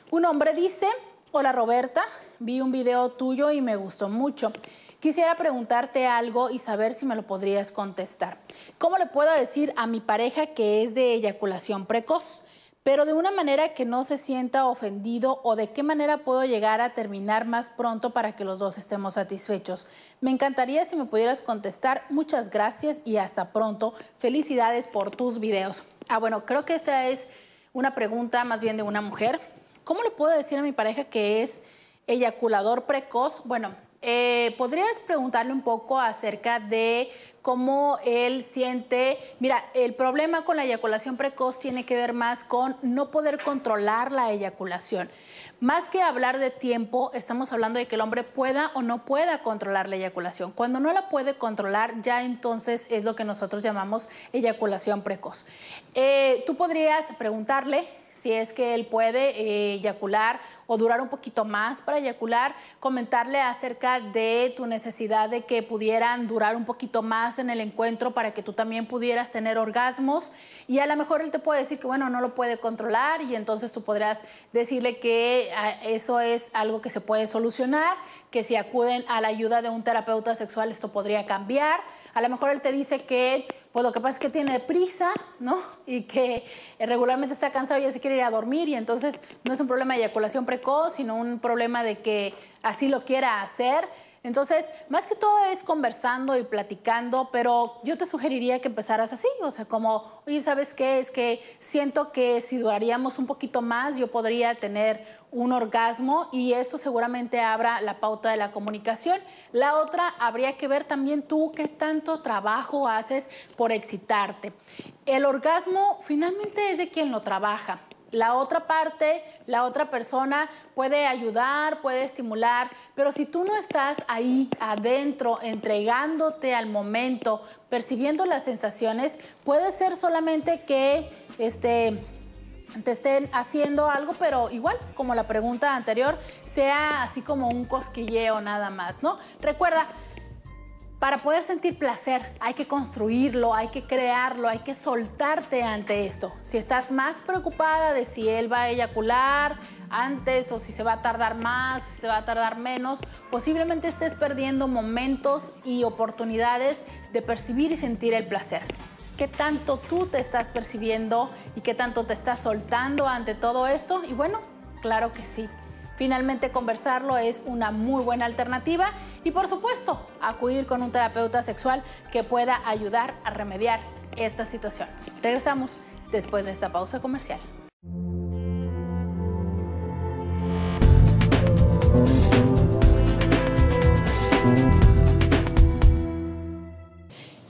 Un hombre dice, hola Roberta, vi un video tuyo y me gustó mucho. Quisiera preguntarte algo y saber si me lo podrías contestar. ¿Cómo le puedo decir a mi pareja que es de eyaculación precoz? pero de una manera que no se sienta ofendido o de qué manera puedo llegar a terminar más pronto para que los dos estemos satisfechos. Me encantaría si me pudieras contestar. Muchas gracias y hasta pronto. Felicidades por tus videos. Ah, bueno, creo que esa es una pregunta más bien de una mujer. ¿Cómo le puedo decir a mi pareja que es eyaculador precoz? Bueno, eh, ¿podrías preguntarle un poco acerca de cómo él siente, mira, el problema con la eyaculación precoz tiene que ver más con no poder controlar la eyaculación. Más que hablar de tiempo, estamos hablando de que el hombre pueda o no pueda controlar la eyaculación. Cuando no la puede controlar, ya entonces es lo que nosotros llamamos eyaculación precoz. Eh, Tú podrías preguntarle si es que él puede eh, eyacular o durar un poquito más para eyacular, comentarle acerca de tu necesidad de que pudieran durar un poquito más en el encuentro para que tú también pudieras tener orgasmos y a lo mejor él te puede decir que bueno, no lo puede controlar y entonces tú podrás decirle que ah, eso es algo que se puede solucionar, que si acuden a la ayuda de un terapeuta sexual esto podría cambiar. A lo mejor él te dice que, pues lo que pasa es que tiene prisa, ¿no? Y que eh, regularmente está cansado y ya se quiere ir a dormir y entonces no es un problema de eyaculación precoz, sino un problema de que así lo quiera hacer. Entonces, más que todo es conversando y platicando, pero yo te sugeriría que empezaras así, o sea, como, oye, ¿sabes qué? Es que siento que si duraríamos un poquito más, yo podría tener un orgasmo y eso seguramente abra la pauta de la comunicación. La otra, habría que ver también tú qué tanto trabajo haces por excitarte. El orgasmo finalmente es de quien lo trabaja. La otra parte, la otra persona puede ayudar, puede estimular, pero si tú no estás ahí adentro, entregándote al momento, percibiendo las sensaciones, puede ser solamente que este te estén haciendo algo, pero igual, como la pregunta anterior, sea así como un cosquilleo nada más, ¿no? Recuerda, para poder sentir placer hay que construirlo, hay que crearlo, hay que soltarte ante esto. Si estás más preocupada de si él va a eyacular antes o si se va a tardar más, si se va a tardar menos, posiblemente estés perdiendo momentos y oportunidades de percibir y sentir el placer qué tanto tú te estás percibiendo y qué tanto te estás soltando ante todo esto. Y bueno, claro que sí. Finalmente conversarlo es una muy buena alternativa y por supuesto acudir con un terapeuta sexual que pueda ayudar a remediar esta situación. Regresamos después de esta pausa comercial.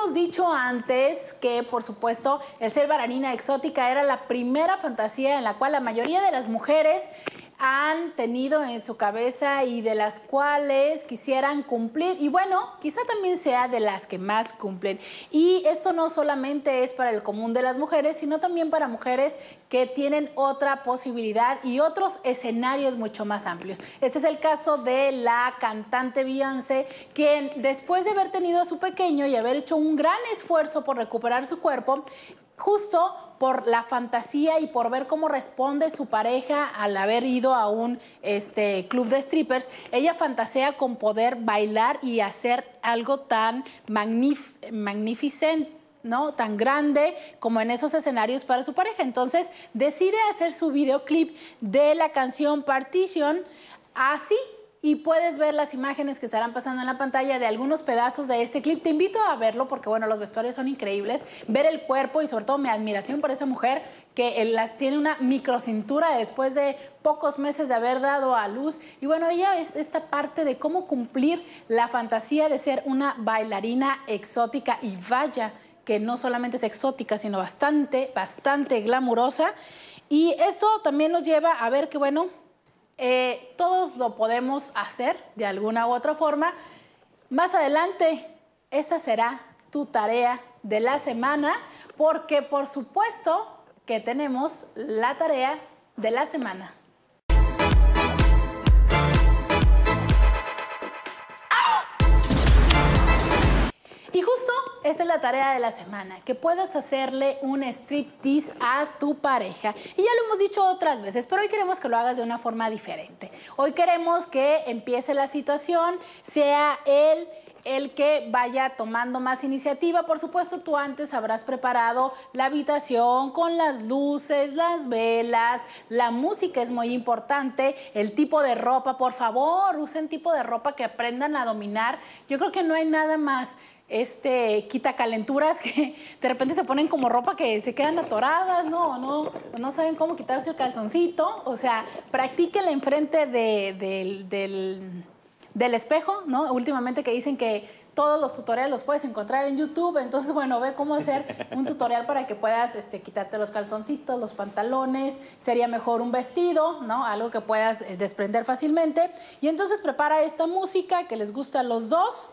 Hemos dicho antes que, por supuesto, el ser baranina exótica era la primera fantasía en la cual la mayoría de las mujeres han tenido en su cabeza y de las cuales quisieran cumplir. Y bueno, quizá también sea de las que más cumplen. Y eso no solamente es para el común de las mujeres, sino también para mujeres que tienen otra posibilidad y otros escenarios mucho más amplios. Este es el caso de la cantante Beyoncé, quien después de haber tenido a su pequeño y haber hecho un gran esfuerzo por recuperar su cuerpo, justo por la fantasía y por ver cómo responde su pareja al haber ido a un este, club de strippers, ella fantasea con poder bailar y hacer algo tan magnífico, ¿no? tan grande como en esos escenarios para su pareja. Entonces decide hacer su videoclip de la canción Partition así, y puedes ver las imágenes que estarán pasando en la pantalla de algunos pedazos de este clip. Te invito a verlo porque, bueno, los vestuarios son increíbles. Ver el cuerpo y sobre todo mi admiración por esa mujer que eh, tiene una microcintura después de pocos meses de haber dado a luz. Y bueno, ella es esta parte de cómo cumplir la fantasía de ser una bailarina exótica y vaya que no solamente es exótica, sino bastante, bastante glamurosa. Y eso también nos lleva a ver que, bueno, eh, todos lo podemos hacer de alguna u otra forma. Más adelante, esa será tu tarea de la semana, porque por supuesto que tenemos la tarea de la semana. Y justo esa es la tarea de la semana, que puedas hacerle un striptease a tu pareja. Y ya lo hemos dicho otras veces, pero hoy queremos que lo hagas de una forma diferente. Hoy queremos que empiece la situación, sea él el que vaya tomando más iniciativa. Por supuesto, tú antes habrás preparado la habitación con las luces, las velas, la música es muy importante, el tipo de ropa, por favor, usen tipo de ropa que aprendan a dominar. Yo creo que no hay nada más este quita calenturas que de repente se ponen como ropa que se quedan atoradas, ¿no? no, no saben cómo quitarse el calzoncito. O sea, practíquela enfrente del, espejo, ¿no? Últimamente que dicen que todos los tutoriales los puedes encontrar en YouTube. Entonces, bueno, ve cómo hacer un tutorial para que puedas este, quitarte los calzoncitos, los pantalones. Sería mejor un vestido, ¿no? Algo que puedas eh, desprender fácilmente. Y entonces prepara esta música que les gusta a los dos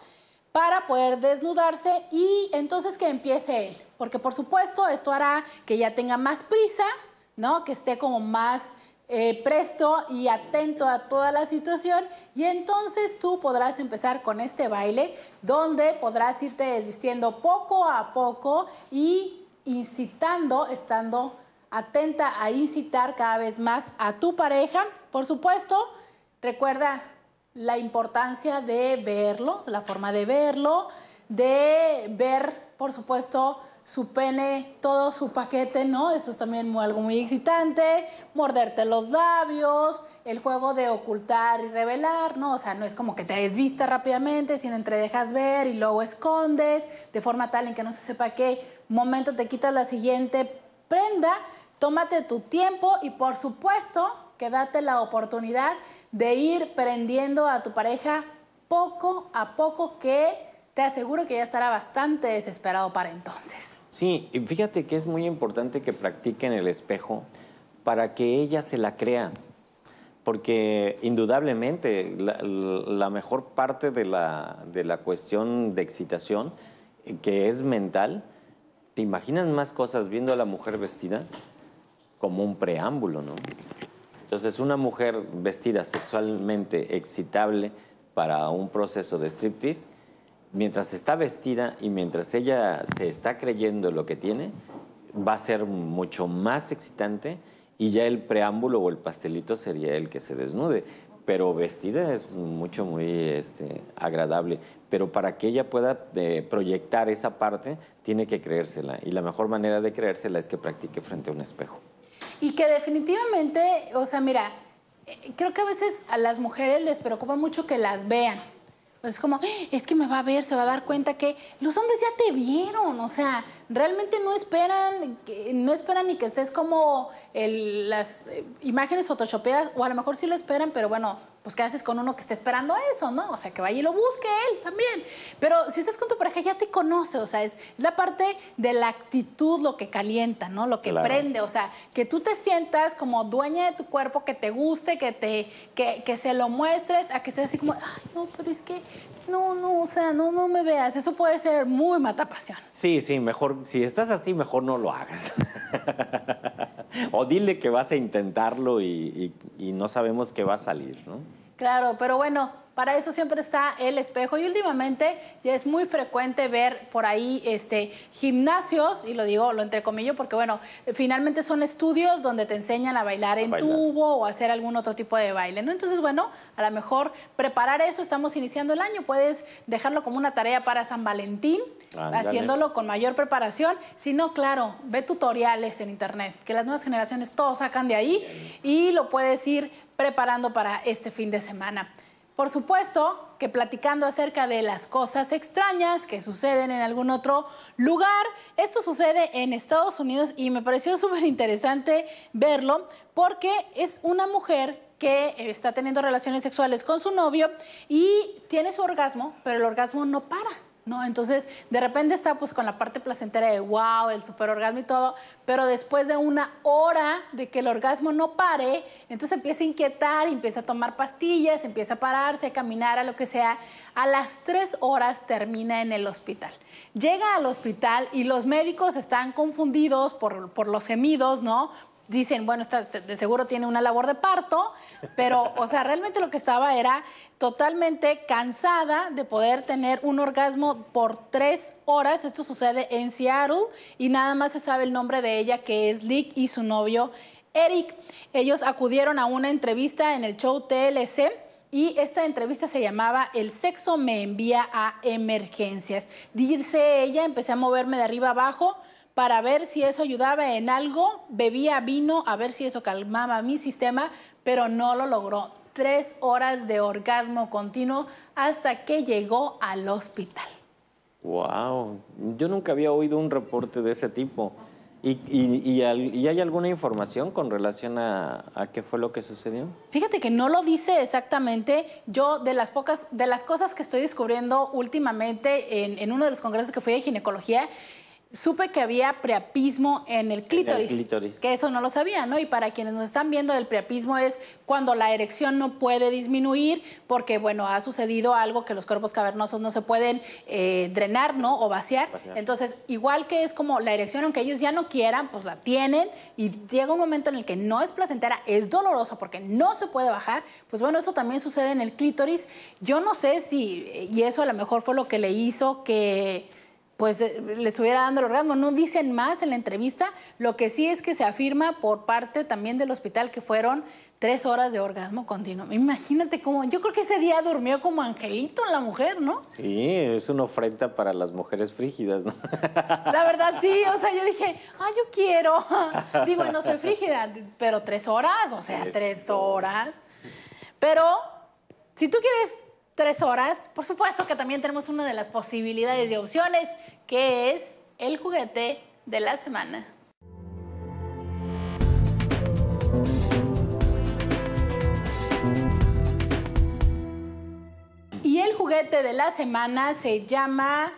para poder desnudarse y entonces que empiece él, porque por supuesto esto hará que ya tenga más prisa, ¿no? Que esté como más eh, presto y atento a toda la situación y entonces tú podrás empezar con este baile donde podrás irte desvistiendo poco a poco y incitando, estando atenta a incitar cada vez más a tu pareja. Por supuesto, recuerda la importancia de verlo, la forma de verlo, de ver, por supuesto, su pene, todo su paquete, ¿no? Eso es también algo muy excitante, morderte los labios, el juego de ocultar y revelar, ¿no? O sea, no es como que te desvista rápidamente, sino entre dejas ver y luego escondes, de forma tal en que no se sepa qué momento te quitas la siguiente prenda, tómate tu tiempo y por supuesto que date la oportunidad de ir prendiendo a tu pareja poco a poco que te aseguro que ya estará bastante desesperado para entonces. Sí, fíjate que es muy importante que practiquen el espejo para que ella se la crea, porque indudablemente la, mejor parte de la, de la, cuestión de excitación, que es mental, te imaginas más cosas viendo a la mujer vestida como un preámbulo, ¿no? Entonces, una mujer vestida sexualmente excitable para un proceso de striptease, mientras está vestida y mientras ella se está creyendo lo que tiene, va a ser mucho más excitante y ya el preámbulo o el pastelito sería el que se desnude. Pero vestida es mucho, muy este, agradable. Pero para que ella pueda eh, proyectar esa parte, tiene que creérsela. Y la mejor manera de creérsela es que practique frente a un espejo. Y que definitivamente, o sea, mira, eh, creo que a veces a las mujeres les preocupa mucho que las vean. Es como, eh, es que me va a ver, se va a dar cuenta que los hombres ya te vieron, o sea, realmente no esperan, no esperan ni que estés como las eh, imágenes photoshopeadas, o a lo mejor sí lo esperan, pero bueno, pues ¿qué haces con uno que está esperando eso, no? O sea, que vaya y lo busque él también. Pero si estás con tu pareja, ya te conoce, o sea, es, la parte de la actitud lo que calienta, ¿no? Lo que prende, o sea, que tú te sientas como dueña de tu cuerpo, que te guste, que, te, que, se lo muestres, a que seas así como, ay, no, pero es que, no, no, o sea, no, no me veas. Eso puede ser muy mata pasión. Sí, sí, mejor, si estás así, mejor no lo hagas. o dile que vas a intentarlo y, no sabemos qué va a salir, ¿no? Claro, pero bueno, para eso siempre está el espejo y últimamente ya es muy frecuente ver por ahí este, gimnasios, y lo digo, lo entrecomillo, porque bueno, finalmente son estudios donde te enseñan a bailar en tubo o hacer algún otro tipo de baile, ¿no? Entonces, bueno, a lo mejor preparar eso, estamos iniciando el año, puedes dejarlo como una tarea para San Valentín, haciéndolo con mayor preparación, Si no, claro, ve tutoriales en internet, que las nuevas generaciones todos sacan de ahí y lo puedes ir preparando para este fin de semana. Por supuesto que platicando acerca de las cosas extrañas que suceden en algún otro lugar, esto sucede en Estados Unidos y me pareció súper interesante verlo porque es una mujer que está teniendo relaciones sexuales con su novio y tiene su orgasmo, pero el orgasmo no para. ¿no? Entonces, de repente está pues con la parte placentera de wow, el super orgasmo y todo, pero después de una hora de que el orgasmo no pare, entonces empieza a inquietar, empieza a tomar pastillas, empieza a pararse, a caminar, a lo que sea. A las tres horas termina en el hospital. Llega al hospital y los médicos están confundidos por, por los gemidos, ¿no? dicen, bueno, de seguro tiene una labor de parto, pero, o sea, realmente lo que estaba era totalmente cansada de poder tener un orgasmo por tres horas. Esto sucede en Seattle y nada más se sabe el nombre de ella, que es Lick, y su novio Eric. Ellos acudieron a una entrevista en el show TLC. Y esta entrevista se llamaba El sexo me envía a emergencias. Dice ella, empecé a moverme de arriba abajo, para ver si eso ayudaba en algo, bebía vino a ver si eso calmaba mi sistema, pero no lo logró. Tres horas de orgasmo continuo hasta que llegó al hospital. Wow, yo nunca había oído un reporte de ese tipo. ¿Y, hay alguna información con relación a, qué fue lo que sucedió? Fíjate que no lo dice exactamente. Yo de las pocas, de las cosas que estoy descubriendo últimamente en, en uno de los congresos que fui de ginecología, supe que había preapismo en el clítoris, Que eso no lo sabía, ¿no? Y para quienes nos están viendo, el preapismo es cuando la erección no puede disminuir porque, bueno, ha sucedido algo que los cuerpos cavernosos no se pueden eh, drenar, ¿no? O vaciar. Entonces, igual que es como la erección, aunque ellos ya no quieran, pues la tienen y llega un momento en el que no es placentera, es doloroso porque no se puede bajar. Pues bueno, eso también sucede en el clítoris. Yo no sé si, y eso a lo mejor fue lo que le hizo que pues eh, le estuviera dando el orgasmo. No dicen más en la entrevista. Lo que sí es que se afirma por parte también del hospital que fueron tres horas de orgasmo continuo. Imagínate cómo, yo creo que ese día durmió como angelito la mujer, ¿no? Sí, es una ofrenda para las mujeres frígidas, ¿no? La verdad, sí, o sea, yo dije, ah, yo quiero. Digo, no soy frígida, pero tres horas, o sea, tres horas. Pero si tú quieres tres horas, por supuesto que también tenemos una de las posibilidades y opciones, que es el juguete de la semana. Y el juguete de la semana se llama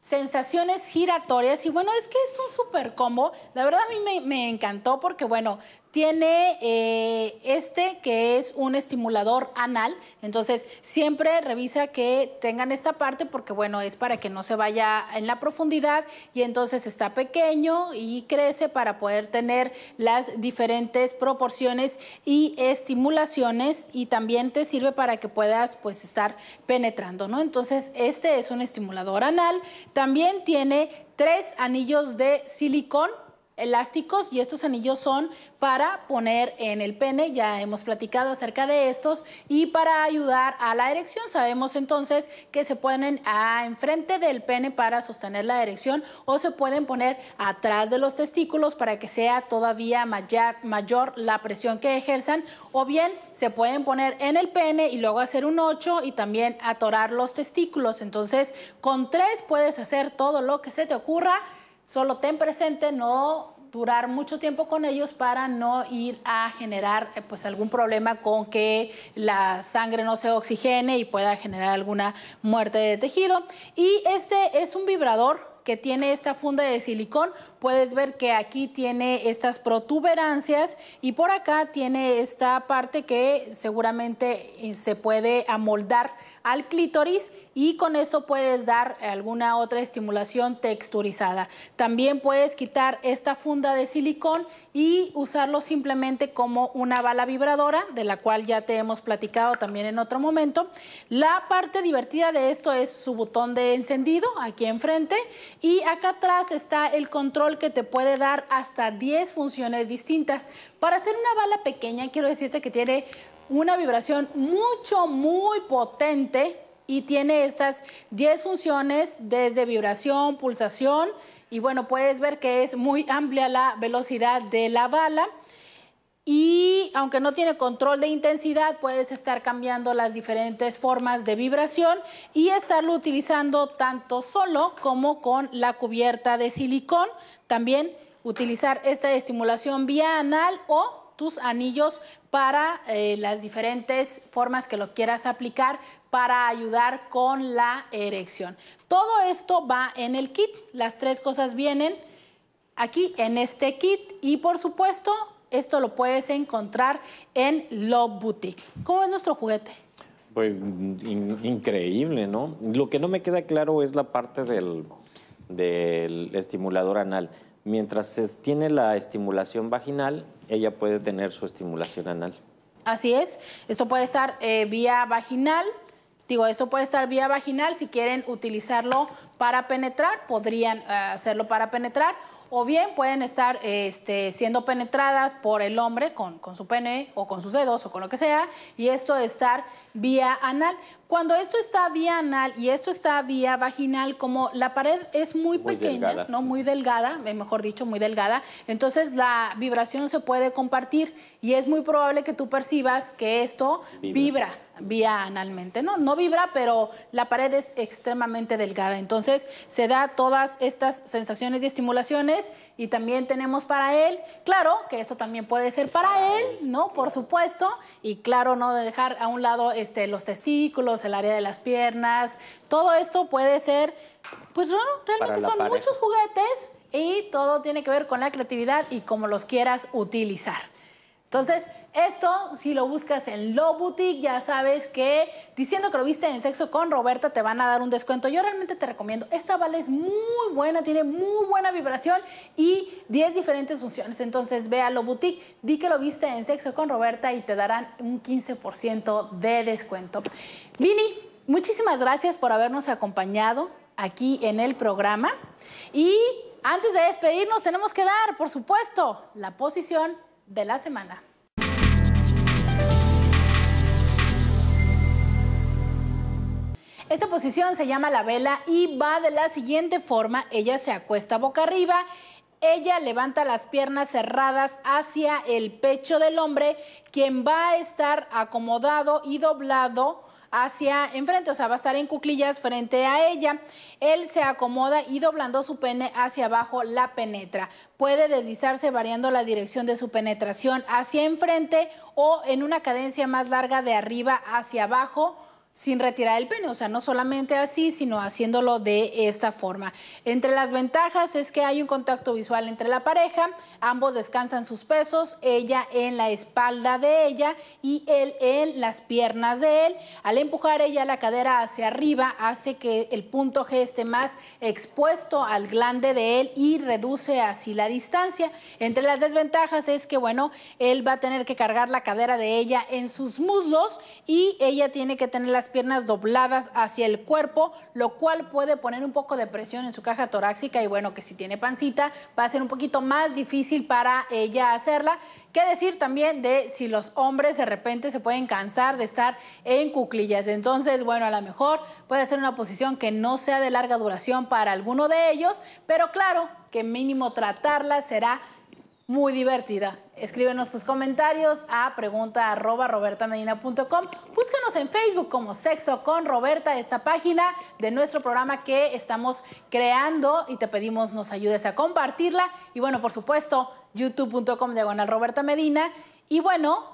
sensaciones giratorias. Y bueno, es que es un super combo. La verdad a mí me, me encantó porque, bueno, tiene eh, este que es un estimulador anal, entonces siempre revisa que tengan esta parte porque bueno, es para que no se vaya en la profundidad y entonces está pequeño y crece para poder tener las diferentes proporciones y estimulaciones y también te sirve para que puedas pues estar penetrando, ¿no? Entonces este es un estimulador anal, también tiene tres anillos de silicón elásticos y estos anillos son para poner en el pene, ya hemos platicado acerca de estos, y para ayudar a la erección. Sabemos entonces que se ponen a, enfrente del pene para sostener la erección o se pueden poner atrás de los testículos para que sea todavía mayor, mayor la presión que ejerzan o bien se pueden poner en el pene y luego hacer un 8 y también atorar los testículos. Entonces, con tres puedes hacer todo lo que se te ocurra Solo ten presente no durar mucho tiempo con ellos para no ir a generar eh, pues algún problema con que la sangre no se oxigene y pueda generar alguna muerte de tejido. Y este es un vibrador que tiene esta funda de silicón, puedes ver que aquí tiene estas protuberancias y por acá tiene esta parte que seguramente eh, se puede amoldar al clítoris y con eso puedes dar alguna otra estimulación texturizada. También puedes quitar esta funda de silicón y usarlo simplemente como una bala vibradora, de la cual ya te hemos platicado también en otro momento. La parte divertida de esto es su botón de encendido aquí enfrente y acá atrás está el control que te puede dar hasta 10 funciones distintas. Para hacer una bala pequeña, quiero decirte que tiene una vibración mucho, muy potente y tiene estas 10 funciones desde vibración, pulsación y bueno, puedes ver que es muy amplia la velocidad de la bala y aunque no tiene control de intensidad, puedes estar cambiando las diferentes formas de vibración y estarlo utilizando tanto solo como con la cubierta de silicón. También utilizar esta estimulación vía anal o tus anillos para eh, las diferentes formas que lo quieras aplicar para ayudar con la erección. Todo esto va en el kit, las tres cosas vienen aquí en este kit y por supuesto esto lo puedes encontrar en Love Boutique. ¿Cómo es nuestro juguete? Pues increíble, ¿no? Lo que no me queda claro es la parte del, del estimulador anal. Mientras se tiene la estimulación vaginal, ella puede tener su estimulación anal. Así es, esto puede estar eh, vía vaginal, digo, esto puede estar vía vaginal, si quieren utilizarlo para penetrar, podrían eh, hacerlo para penetrar, o bien pueden estar este, siendo penetradas por el hombre con, su pene o con sus dedos o con lo que sea, y esto de estar vía anal. Cuando esto está vía anal y esto está vía vaginal, como la pared es muy, pequeña, no muy delgada, eh, mejor dicho, muy delgada, entonces la vibración se puede compartir y es muy probable que tú percibas que esto vibra, vía analmente. No, no vibra, pero la pared es extremadamente delgada. Entonces se da todas estas sensaciones y estimulaciones y también tenemos para él, claro, que eso también puede ser para él, ¿no? Por supuesto, y claro, no de dejar a un lado este, los testículos, el área de las piernas, todo esto puede ser, pues no realmente son muchos juguetes y todo tiene que ver con la creatividad y cómo los quieras utilizar. Entonces, esto, si lo buscas en Low Boutique, ya sabes que diciendo que lo viste en sexo con Roberta te van a dar un descuento. Yo realmente te recomiendo. Esta bala es muy buena, tiene muy buena vibración y 10 diferentes funciones. Entonces ve a Lo Boutique, di que lo viste en sexo con Roberta y te darán un 15% de descuento. Vini, muchísimas gracias por habernos acompañado aquí en el programa. Y antes de despedirnos, tenemos que dar, por supuesto, la posición de la semana. Esta posición se llama la vela y va de la siguiente forma. Ella se acuesta boca arriba. Ella levanta las piernas cerradas hacia el pecho del hombre, quien va a estar acomodado y doblado hacia enfrente, o sea, va a estar en cuclillas frente a ella. Él se acomoda y doblando su pene hacia abajo la penetra. Puede deslizarse variando la dirección de su penetración hacia enfrente o en una cadencia más larga de arriba hacia abajo sin retirar el pene, o sea, no solamente así, sino haciéndolo de esta forma. Entre las ventajas es que hay un contacto visual entre la pareja, ambos descansan sus pesos, ella en la espalda de ella y él en las piernas de él. Al empujar ella la cadera hacia arriba, hace que el punto G esté más expuesto al glande de él y reduce así la distancia. Entre las desventajas es que, bueno, él va a tener que cargar la cadera de ella en sus muslos y ella tiene que tener las piernas dobladas hacia el cuerpo, lo cual puede poner un poco de presión en su caja torácica y bueno, que si tiene pancita va a ser un poquito más difícil para ella hacerla. ¿Qué decir también de si los hombres de repente se pueden cansar de estar en cuclillas? Entonces, bueno, a lo mejor puede ser una posición que no sea de larga duración para alguno de ellos, pero claro que mínimo tratarla será muy divertida. Escríbenos tus comentarios a pregunta arroba robertamedina.com. Búscanos en Facebook como Sexo con Roberta, esta página de nuestro programa que estamos creando y te pedimos nos ayudes a compartirla. Y bueno, por supuesto, youtube.com diagonal Roberta Medina. Y bueno,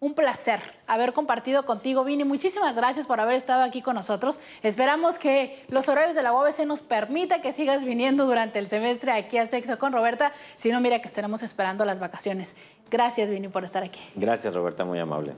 un placer haber compartido contigo, Vini. Muchísimas gracias por haber estado aquí con nosotros. Esperamos que los horarios de la UABC nos permita que sigas viniendo durante el semestre aquí a Sexo con Roberta. Si no, mira que estaremos esperando las vacaciones. Gracias, Vini, por estar aquí. Gracias, Roberta, muy amable.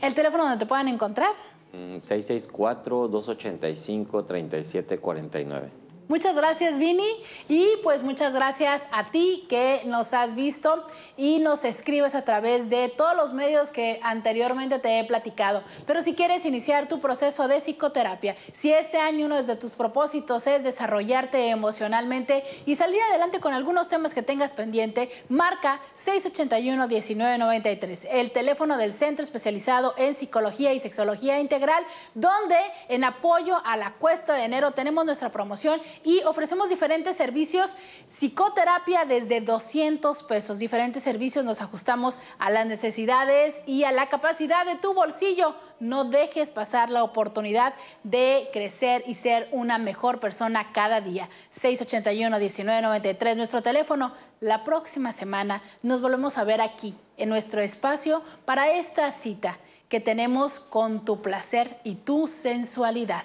¿El teléfono donde te puedan encontrar? 664-285-3749. Mm, Muchas gracias, Vini. Y pues muchas gracias a ti que nos has visto y nos escribes a través de todos los medios que anteriormente te he platicado. Pero si quieres iniciar tu proceso de psicoterapia, si este año uno de tus propósitos es desarrollarte emocionalmente y salir adelante con algunos temas que tengas pendiente, marca 681-1993, el teléfono del Centro Especializado en Psicología y Sexología Integral, donde en apoyo a la cuesta de enero tenemos nuestra promoción y ofrecemos diferentes servicios, psicoterapia desde 200 pesos, diferentes servicios, nos ajustamos a las necesidades y a la capacidad de tu bolsillo. No dejes pasar la oportunidad de crecer y ser una mejor persona cada día. 681-1993, nuestro teléfono. La próxima semana nos volvemos a ver aquí, en nuestro espacio, para esta cita que tenemos con tu placer y tu sensualidad.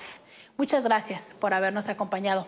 Muchas gracias por habernos acompañado.